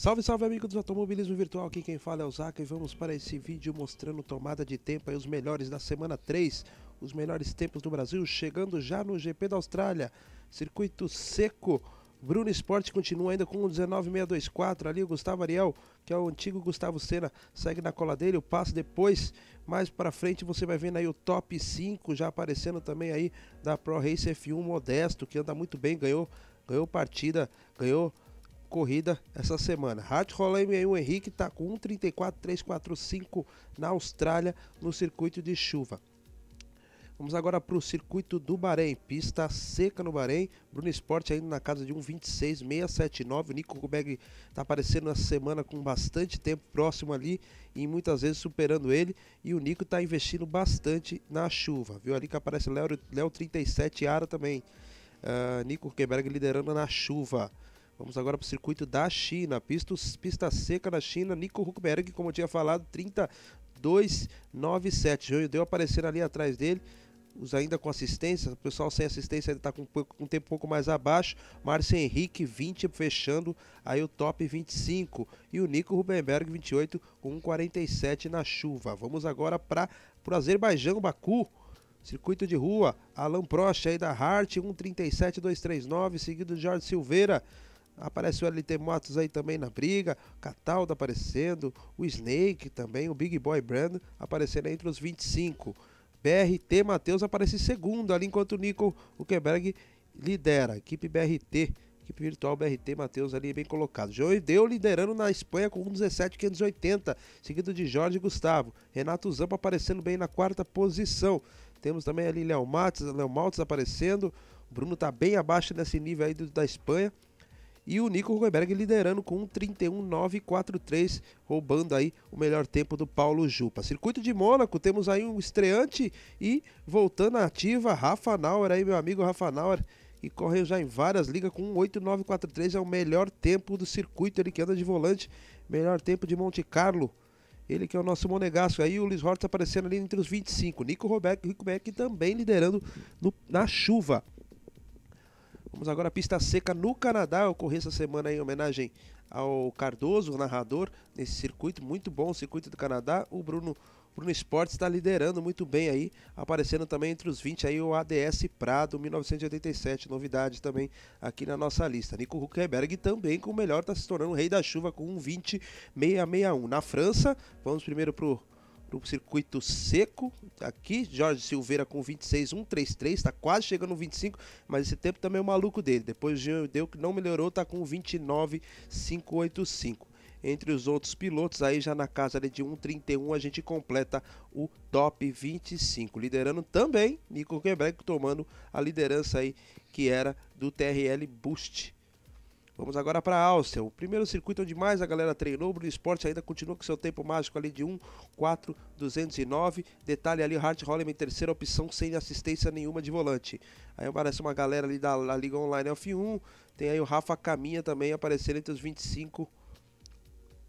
Salve, salve amigos do automobilismo virtual, aqui quem fala é o Zaca e vamos para esse vídeo mostrando tomada de tempo e os melhores da semana 3, os melhores tempos do Brasil, chegando já no GP da Austrália, circuito seco, Bruno Sport continua ainda com o 19624 ali, o Gustavo Ariel, que é o antigo Gustavo Senna, segue na cola dele, o passo depois, mais para frente você vai vendo aí o top 5 já aparecendo também aí da Pro Race F1 Modesto, que anda muito bem, ganhou, ganhou partida, ganhou corrida essa semana. Radrola M1 Henrique está com 1,34,345 na Austrália no circuito de chuva. Vamos agora para o circuito do Bahrein, pista seca no Bahrein, Bruno Sport ainda na casa de 1,26,679, o Nico Kubeg está aparecendo na semana com bastante tempo próximo ali e muitas vezes superando ele, e o Nico está investindo bastante na chuva, viu ali que aparece Léo 37 Ara também, uh, Nico Kubeg liderando na chuva. Vamos agora para o circuito da China, pista, pista seca na China, Nico Huckberg, como eu tinha falado, 32,97. Joio deu aparecendo ali atrás dele, os ainda com assistência, o pessoal sem assistência ainda está com um, um tempo um pouco mais abaixo. Márcio Henrique, 20, fechando aí o top 25. E o Nico Huckberg, 28, com na chuva. Vamos agora para o Azerbaijão, Baku. Circuito de rua, Alan Prost aí da Hart, 1,37,239, seguido de Jorge Silveira, Aparece o LT Motos aí também na briga, Cataldo tá aparecendo, o Snake também, o Big Boy Brand aparecendo entre os 25. BRT Matheus aparece segundo, ali enquanto o Nico Huckenberg lidera. Equipe BRT, equipe virtual BRT Matheus ali bem colocado. João Deu liderando na Espanha com 1,17,580, seguido de Jorge Gustavo. Renato Zampa aparecendo bem na quarta posição. Temos também ali Léo Matos, Léo Maltes aparecendo. O Bruno está bem abaixo nesse nível aí do, da Espanha. E o Nico Huckenberg liderando com 31.943 roubando aí o melhor tempo do Paulo Jupa. Circuito de Mônaco, temos aí um estreante e voltando à ativa, Rafa Nauer aí, meu amigo Rafa Nauer que correu já em várias ligas com 89.43 é o melhor tempo do circuito, ele que anda de volante, melhor tempo de Monte Carlo, ele que é o nosso monegasco. Aí o Luiz Hortz aparecendo ali entre os 25, Nico Roberto também liderando no, na chuva. Vamos agora à pista seca no Canadá. Ocorreu essa semana em homenagem ao Cardoso, o narrador, nesse circuito muito bom, o circuito do Canadá. O Bruno Bruno Esportes está liderando muito bem aí, aparecendo também entre os 20 aí o ADS Prado 1987, novidade também aqui na nossa lista. Nico Huckenberg também com o melhor, está se tornando o rei da chuva com um 20.661. Na França, vamos primeiro para o no circuito seco. Aqui, Jorge Silveira com 26.133 está quase chegando no 25, mas esse tempo também é o maluco dele. Depois o deu que não melhorou, está com 29.585 Entre os outros pilotos, aí já na casa de 1,31 a gente completa o top 25. Liderando também Nico Quebec, tomando a liderança aí que era do TRL Boost. Vamos agora para a Áustria, o primeiro circuito onde mais a galera treinou. O Bruno Esporte ainda continua com seu tempo mágico ali de 1, 4, 209. Detalhe ali, Hart Holleman, terceira opção, sem assistência nenhuma de volante. Aí aparece uma galera ali da, da Liga Online F1. Tem aí o Rafa Caminha também aparecendo entre os 25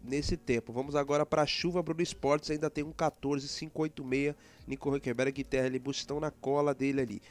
nesse tempo. Vamos agora para a chuva, Bruno Esportes ainda tem um 14,586. Nico Huckenberg e Terra ali estão na cola dele ali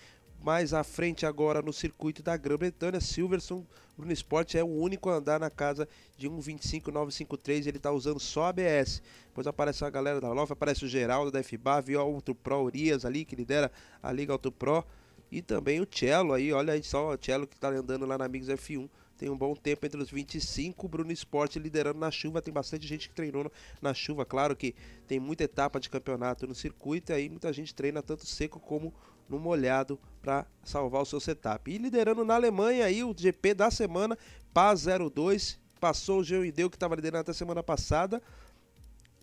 mais à frente agora no circuito da Grã-Bretanha, Silverson Bruno Sport é o único a andar na casa de 1.25.953, ele está usando só ABS. Depois aparece a galera da Lofa, aparece o Geraldo da FBA, viu a Auto Pro Urias ali, que lidera a Liga Auto Pro, e também o Cello aí, olha aí só o Cello que está andando lá na amigos F1, tem um bom tempo entre os 25. Bruno Esporte liderando na chuva. Tem bastante gente que treinou na chuva. Claro que tem muita etapa de campeonato no circuito. E aí muita gente treina tanto seco como no molhado para salvar o seu setup. E liderando na Alemanha aí o GP da semana. Paz 02. Passou o Geoideu que estava liderando até semana passada.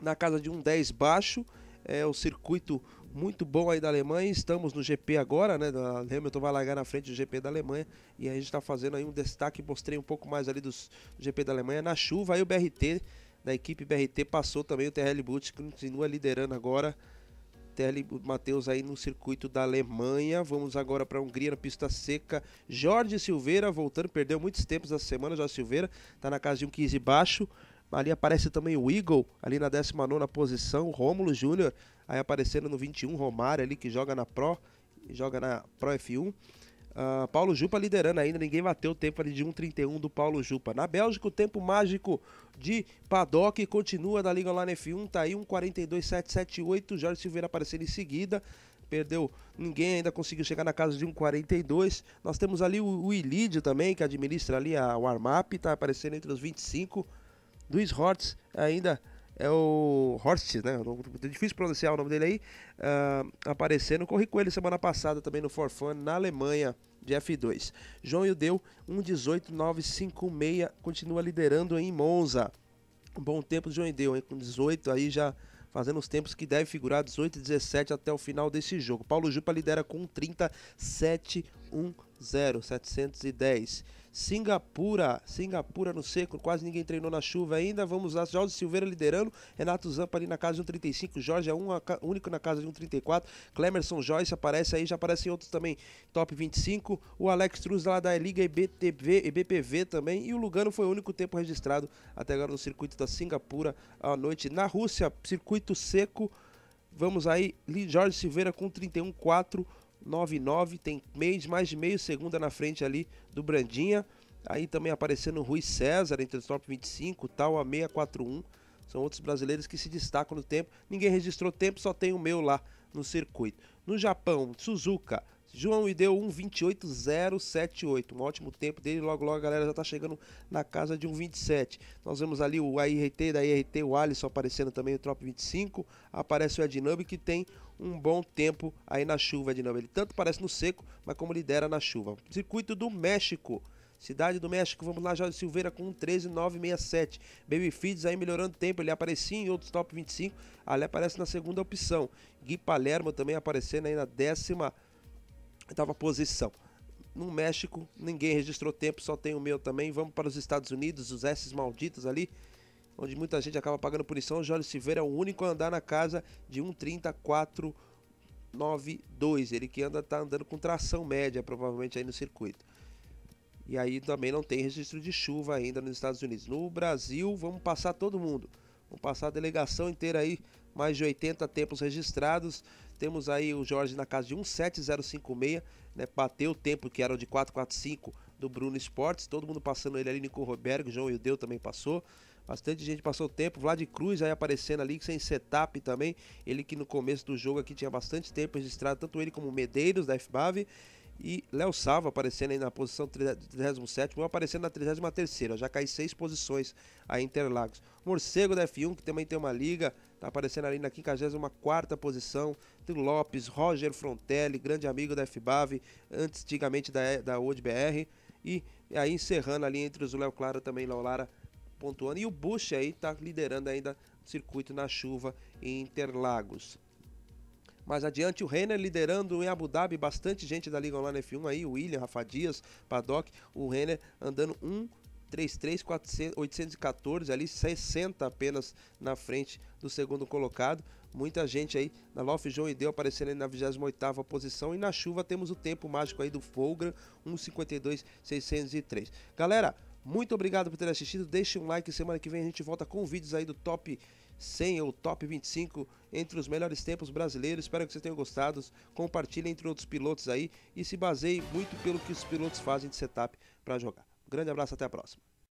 Na casa de um 10 baixo é o circuito muito bom aí da Alemanha. Estamos no GP agora, né? A Hamilton vai largar na frente do GP da Alemanha. E a gente está fazendo aí um destaque. Mostrei um pouco mais ali dos, do GP da Alemanha. Na chuva, aí o BRT, da equipe BRT, passou também o TRL Boot, que continua liderando agora. TRL Matheus aí no circuito da Alemanha. Vamos agora para a Hungria na pista seca. Jorge Silveira voltando, perdeu muitos tempos essa semana. Jorge Silveira está na casa de um 15 baixo. Ali aparece também o Eagle, ali na 19 posição, Rômulo Júnior, aí aparecendo no 21, Romário ali que joga na Pro, joga na Pro F1. Uh, ah, Paulo Jupa liderando ainda, ninguém bateu o tempo ali de 1,31 do Paulo Jupa. Na Bélgica, o tempo mágico de Paddock continua da Liga Online F1, tá aí 1,42,778. Jorge Silveira aparecendo em seguida, perdeu, ninguém ainda conseguiu chegar na casa de 1,42. Nós temos ali o, o Ilídio também, que administra ali a warm-up, tá aparecendo entre os 25 Luiz Hortz ainda é o Hortz, né? É difícil pronunciar o nome dele aí. Uh, aparecendo. Corri com ele semana passada também no Forfan, na Alemanha, de F2. João deu 1,18956. Continua liderando em Monza. Um bom tempo de João deu, hein? Com 18 aí já fazendo os tempos que deve figurar 18 e 17 até o final desse jogo. Paulo Jupa lidera com 30, 7, 1, 0710. Singapura, Singapura no seco, quase ninguém treinou na chuva ainda. Vamos lá, Jorge Silveira liderando, Renato Zampa ali na casa de 1,35, Jorge é um, único na casa de 1,34, Clemerson Joyce aparece aí, já aparecem outros também, top 25, o Alex Truz lá da Liga EBTV, EBPV também, e o Lugano foi o único tempo registrado até agora no circuito da Singapura à noite. Na Rússia, circuito seco, vamos aí, Jorge Silveira com 31,4, 99, tem meio, mais de meio segunda na frente ali do Brandinha. Aí também aparecendo o Rui César entre os top 25, tal, a 641. São outros brasileiros que se destacam no tempo. Ninguém registrou tempo, só tem o meu lá no circuito. No Japão, Suzuka, João Ideu 1,28,078. Um ótimo tempo dele. Logo, logo a galera já está chegando na casa de 1,27. Nós vemos ali o ART da IRT, o Alisson aparecendo também, o Trop 25. Aparece o Ednub que tem um bom tempo aí na chuva, Ednub. Ele tanto parece no seco, mas como lidera na chuva. Circuito do México. Cidade do México, vamos lá, Jorge Silveira com 1,13967. Baby Feeds aí melhorando tempo, ele aparecia em outros top 25, ali aparece na segunda opção. Gui Palermo também aparecendo aí na décima estava posição. No México, ninguém registrou tempo, só tem o meu também. Vamos para os Estados Unidos, os S malditos ali, onde muita gente acaba pagando punição. Jorge Silveira é o único a andar na casa de 1,3492. Ele que anda tá andando com tração média, provavelmente aí no circuito. E aí também não tem registro de chuva ainda nos Estados Unidos. No Brasil, vamos passar todo mundo. Vamos passar a delegação inteira aí mais de 80 tempos registrados. Temos aí o Jorge na casa de 17056, né? Bateu o tempo que era de 445 do Bruno Esportes, todo mundo passando ele ali, Nico Roberto, João Ildeu também passou. Bastante gente passou o tempo, Vlad Cruz aí aparecendo ali, sem setup também. Ele que no começo do jogo aqui tinha bastante tempo registrado, tanto ele como o Medeiros da FBAV. E Léo Salva aparecendo aí na posição 37, aparecendo na 33, já cai seis posições a Interlagos. Morcego da F1, que também tem uma liga, tá aparecendo ali na 54 posição. Tem Lopes, Roger Frontelli, grande amigo da FBAV, antes, antigamente da, da UDBR. E aí encerrando ali entre os Léo Claro também, Léo Lara pontuando. E o Bush aí tá liderando ainda o circuito na chuva em Interlagos. Mais adiante, o Renner liderando em Abu Dhabi, bastante gente da Liga Online F1 aí, o William, Rafa Dias, Paddock, o Renner andando 1 33 814 ali 60 apenas na frente do segundo colocado. Muita gente aí na Lof João e Deu aparecendo na 28ª posição e na chuva temos o tempo mágico aí do Folgram, 152 603. Galera, muito obrigado por ter assistido. Deixe um like, semana que vem a gente volta com vídeos aí do top 100 ou top 25 entre os melhores tempos brasileiros. Espero que vocês tenham gostado. Compartilhe entre outros pilotos aí e se baseie muito pelo que os pilotos fazem de setup para jogar. Um grande abraço, até a próxima.